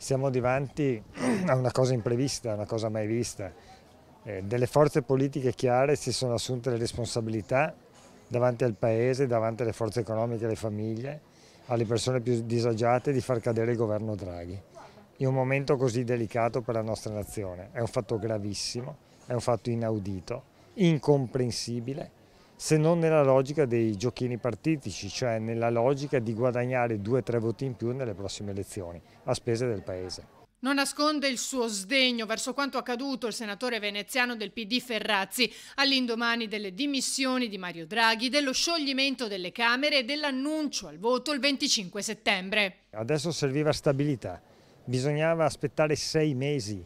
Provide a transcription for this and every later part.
siamo davanti a una cosa imprevista, una cosa mai vista. Eh, delle forze politiche chiare si sono assunte le responsabilità davanti al Paese, davanti alle forze economiche, alle famiglie, alle persone più disagiate di far cadere il governo Draghi. In un momento così delicato per la nostra nazione è un fatto gravissimo, è un fatto inaudito, incomprensibile se non nella logica dei giochini partitici, cioè nella logica di guadagnare due o tre voti in più nelle prossime elezioni, a spese del Paese. Non nasconde il suo sdegno verso quanto accaduto il senatore veneziano del PD Ferrazzi all'indomani delle dimissioni di Mario Draghi, dello scioglimento delle Camere e dell'annuncio al voto il 25 settembre. Adesso serviva stabilità, bisognava aspettare sei mesi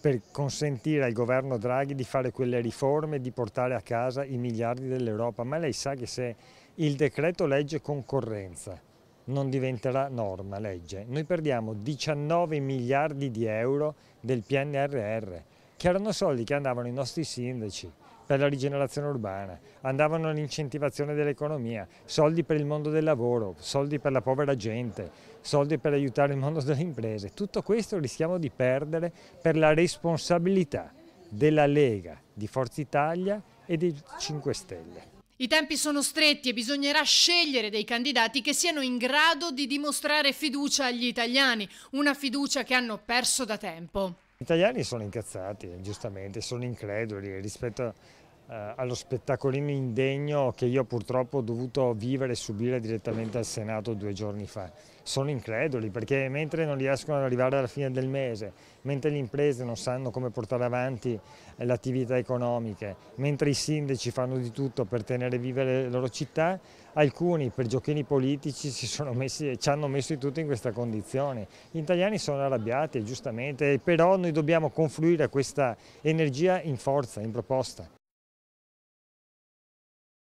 per consentire al governo Draghi di fare quelle riforme e di portare a casa i miliardi dell'Europa. Ma lei sa che se il decreto legge concorrenza non diventerà norma, legge, noi perdiamo 19 miliardi di euro del PNRR, che erano soldi che andavano ai nostri sindaci, per la rigenerazione urbana, andavano all'incentivazione dell'economia, soldi per il mondo del lavoro, soldi per la povera gente, soldi per aiutare il mondo delle imprese. Tutto questo rischiamo di perdere per la responsabilità della Lega, di Forza Italia e dei 5 Stelle. I tempi sono stretti e bisognerà scegliere dei candidati che siano in grado di dimostrare fiducia agli italiani, una fiducia che hanno perso da tempo. Gli italiani sono incazzati, giustamente, sono increduli rispetto eh, allo spettacolino indegno che io purtroppo ho dovuto vivere e subire direttamente al Senato due giorni fa. Sono increduli perché mentre non riescono ad arrivare alla fine del mese, mentre le imprese non sanno come portare avanti eh, le attività economiche, mentre i sindaci fanno di tutto per tenere vive le loro città, alcuni per giochini politici messi, ci hanno messo tutti in questa condizione. Gli italiani sono arrabbiati, giustamente, però noi dobbiamo confluire questa energia in forza, in proposta.